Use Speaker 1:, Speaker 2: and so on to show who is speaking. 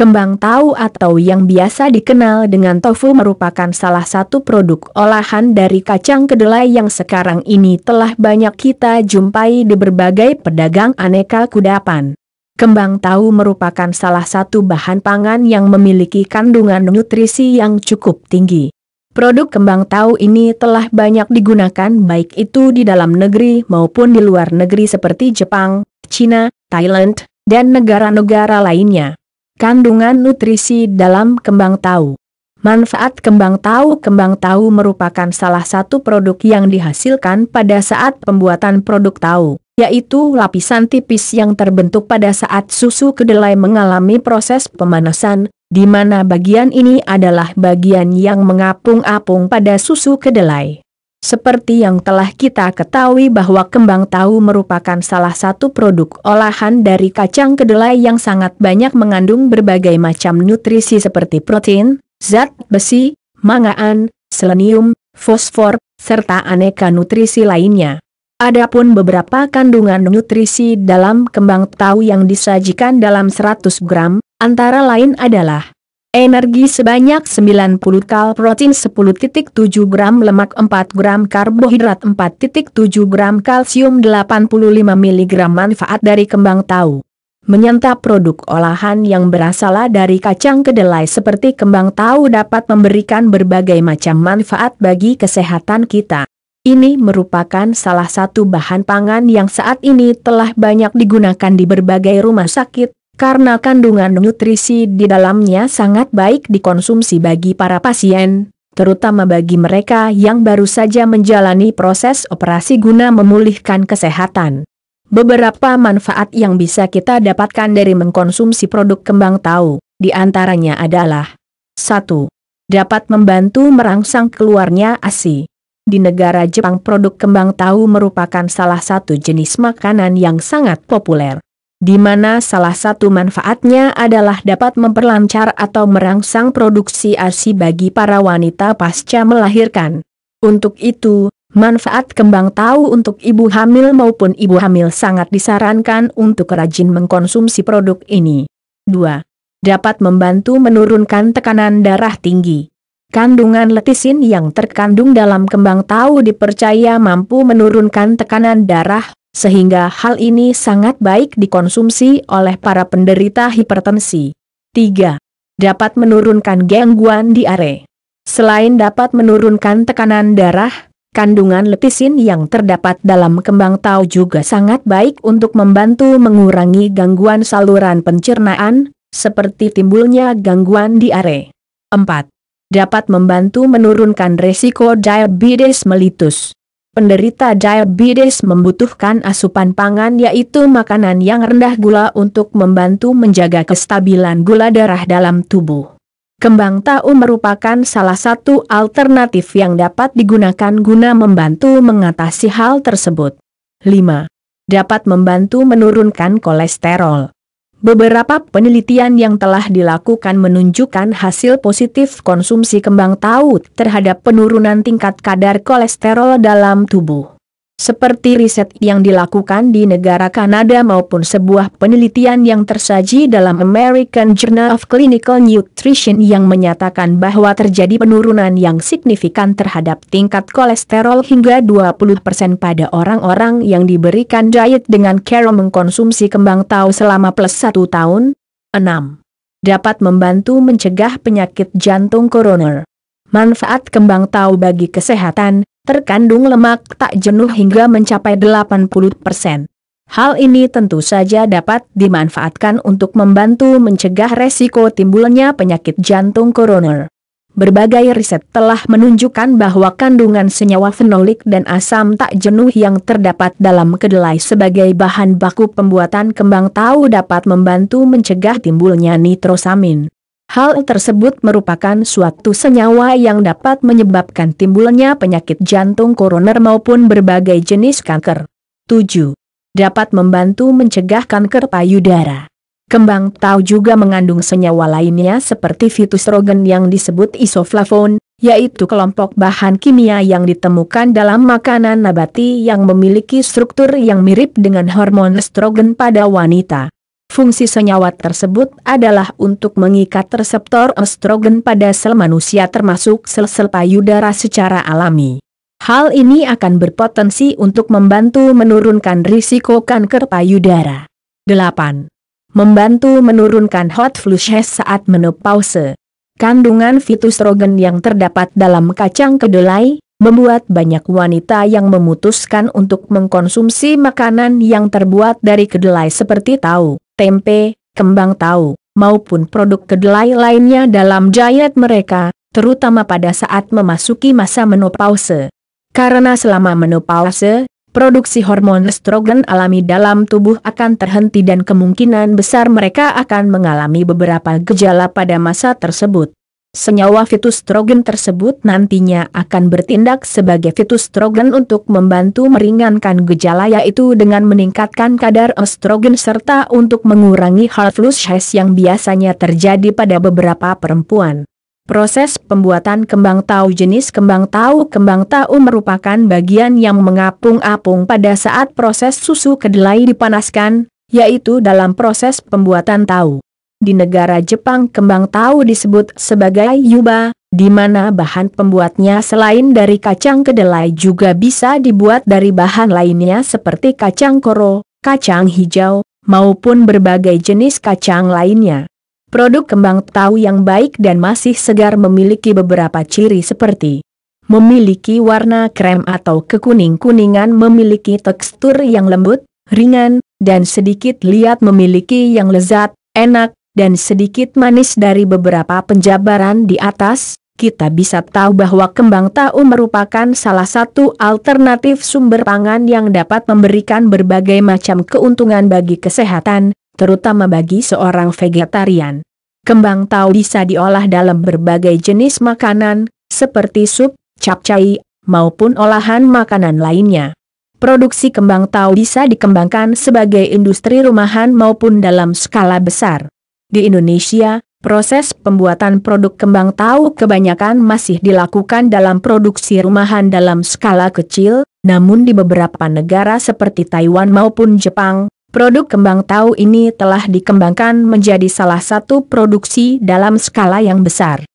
Speaker 1: Kembang tahu atau yang biasa dikenal dengan tofu merupakan salah satu produk olahan dari kacang kedelai yang sekarang ini telah banyak kita jumpai di berbagai pedagang aneka kudapan. Kembang tahu merupakan salah satu bahan pangan yang memiliki kandungan nutrisi yang cukup tinggi. Produk kembang tahu ini telah banyak digunakan baik itu di dalam negeri maupun di luar negeri seperti Jepang, China, Thailand, dan negara-negara lainnya. Kandungan nutrisi dalam kembang tahu Manfaat kembang tahu Kembang tahu merupakan salah satu produk yang dihasilkan pada saat pembuatan produk tahu, yaitu lapisan tipis yang terbentuk pada saat susu kedelai mengalami proses pemanasan, di mana bagian ini adalah bagian yang mengapung-apung pada susu kedelai. Seperti yang telah kita ketahui bahwa kembang tahu merupakan salah satu produk olahan dari kacang kedelai yang sangat banyak mengandung berbagai macam nutrisi seperti protein, zat besi, mangaan, selenium, fosfor, serta aneka nutrisi lainnya. Adapun beberapa kandungan nutrisi dalam kembang tahu yang disajikan dalam 100 gram, antara lain adalah Energi sebanyak 90 kal protein 10.7 gram lemak 4 gram karbohidrat 4.7 gram kalsium 85 mg manfaat dari kembang tahu. Menyantap produk olahan yang berasal dari kacang kedelai seperti kembang tahu dapat memberikan berbagai macam manfaat bagi kesehatan kita. Ini merupakan salah satu bahan pangan yang saat ini telah banyak digunakan di berbagai rumah sakit, karena kandungan nutrisi di dalamnya sangat baik dikonsumsi bagi para pasien, terutama bagi mereka yang baru saja menjalani proses operasi guna memulihkan kesehatan. Beberapa manfaat yang bisa kita dapatkan dari mengkonsumsi produk kembang tahu, di antaranya adalah 1. Dapat membantu merangsang keluarnya ASI. Di negara Jepang produk kembang tahu merupakan salah satu jenis makanan yang sangat populer di mana salah satu manfaatnya adalah dapat memperlancar atau merangsang produksi ASI bagi para wanita pasca melahirkan. Untuk itu, manfaat kembang tahu untuk ibu hamil maupun ibu hamil sangat disarankan untuk rajin mengkonsumsi produk ini. 2. Dapat membantu menurunkan tekanan darah tinggi. Kandungan letisin yang terkandung dalam kembang tahu dipercaya mampu menurunkan tekanan darah sehingga hal ini sangat baik dikonsumsi oleh para penderita hipertensi. 3. Dapat menurunkan gangguan diare. Selain dapat menurunkan tekanan darah, kandungan letisin yang terdapat dalam kembang tahu juga sangat baik untuk membantu mengurangi gangguan saluran pencernaan, seperti timbulnya gangguan diare. 4. Dapat membantu menurunkan resiko diabetes melitus. Penderita diabetes membutuhkan asupan pangan yaitu makanan yang rendah gula untuk membantu menjaga kestabilan gula darah dalam tubuh. Kembang tahu merupakan salah satu alternatif yang dapat digunakan guna membantu mengatasi hal tersebut. 5. Dapat membantu menurunkan kolesterol. Beberapa penelitian yang telah dilakukan menunjukkan hasil positif konsumsi kembang taut terhadap penurunan tingkat kadar kolesterol dalam tubuh seperti riset yang dilakukan di negara Kanada maupun sebuah penelitian yang tersaji dalam American Journal of Clinical Nutrition yang menyatakan bahwa terjadi penurunan yang signifikan terhadap tingkat kolesterol hingga 20% pada orang-orang yang diberikan diet dengan cara mengkonsumsi kembang tahu selama plus 1 tahun. 6. Dapat membantu mencegah penyakit jantung koroner. Manfaat kembang tahu bagi kesehatan, terkandung lemak tak jenuh hingga mencapai 80%. Hal ini tentu saja dapat dimanfaatkan untuk membantu mencegah resiko timbulnya penyakit jantung koroner. Berbagai riset telah menunjukkan bahwa kandungan senyawa fenolik dan asam tak jenuh yang terdapat dalam kedelai sebagai bahan baku pembuatan kembang tahu dapat membantu mencegah timbulnya nitrosamin. Hal tersebut merupakan suatu senyawa yang dapat menyebabkan timbulnya penyakit jantung koroner maupun berbagai jenis kanker. 7. Dapat membantu mencegah kanker payudara. Kembang tahu juga mengandung senyawa lainnya seperti fitoestrogen yang disebut isoflavon, yaitu kelompok bahan kimia yang ditemukan dalam makanan nabati yang memiliki struktur yang mirip dengan hormon estrogen pada wanita. Fungsi senyawa tersebut adalah untuk mengikat reseptor estrogen pada sel manusia termasuk sel-sel payudara secara alami. Hal ini akan berpotensi untuk membantu menurunkan risiko kanker payudara. 8. Membantu menurunkan hot flushes saat menopause. Kandungan fitostrogen yang terdapat dalam kacang kedelai, membuat banyak wanita yang memutuskan untuk mengkonsumsi makanan yang terbuat dari kedelai seperti tahu, tempe, kembang tahu, maupun produk kedelai lainnya dalam diet mereka, terutama pada saat memasuki masa menopause. Karena selama menopause, produksi hormon estrogen alami dalam tubuh akan terhenti dan kemungkinan besar mereka akan mengalami beberapa gejala pada masa tersebut. Senyawa trogen tersebut nantinya akan bertindak sebagai trogen untuk membantu meringankan gejala yaitu dengan meningkatkan kadar estrogen serta untuk mengurangi hard flushes yang biasanya terjadi pada beberapa perempuan. Proses pembuatan kembang tahu jenis kembang tahu kembang tahu merupakan bagian yang mengapung-apung pada saat proses susu kedelai dipanaskan, yaitu dalam proses pembuatan tahu di negara Jepang kembang tahu disebut sebagai yuba, di mana bahan pembuatnya selain dari kacang kedelai juga bisa dibuat dari bahan lainnya seperti kacang koro, kacang hijau, maupun berbagai jenis kacang lainnya. Produk kembang tahu yang baik dan masih segar memiliki beberapa ciri seperti memiliki warna krem atau kekuning-kuningan memiliki tekstur yang lembut, ringan, dan sedikit liat memiliki yang lezat, enak, dan sedikit manis dari beberapa penjabaran di atas, kita bisa tahu bahwa kembang tahu merupakan salah satu alternatif sumber pangan yang dapat memberikan berbagai macam keuntungan bagi kesehatan, terutama bagi seorang vegetarian. Kembang tahu bisa diolah dalam berbagai jenis makanan, seperti sup, capcai, maupun olahan makanan lainnya. Produksi kembang tahu bisa dikembangkan sebagai industri rumahan maupun dalam skala besar. Di Indonesia, proses pembuatan produk kembang tahu kebanyakan masih dilakukan dalam produksi rumahan dalam skala kecil, namun di beberapa negara seperti Taiwan maupun Jepang, produk kembang tahu ini telah dikembangkan menjadi salah satu produksi dalam skala yang besar.